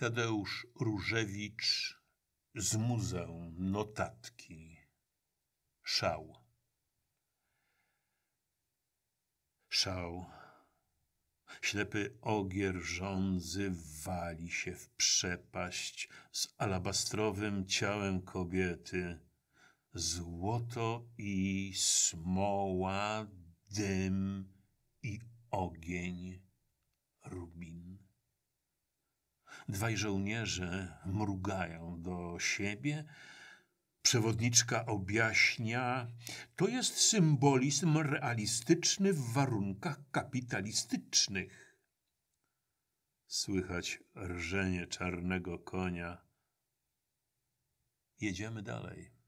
Tadeusz Różewicz z Muzeum Notatki Szał Szał Ślepy ogier żądzy wali się w przepaść z alabastrowym ciałem kobiety. Złoto i smoła, dym i ogień Dwaj żołnierze mrugają do siebie. Przewodniczka objaśnia, to jest symbolizm realistyczny w warunkach kapitalistycznych. Słychać rżenie czarnego konia. Jedziemy dalej.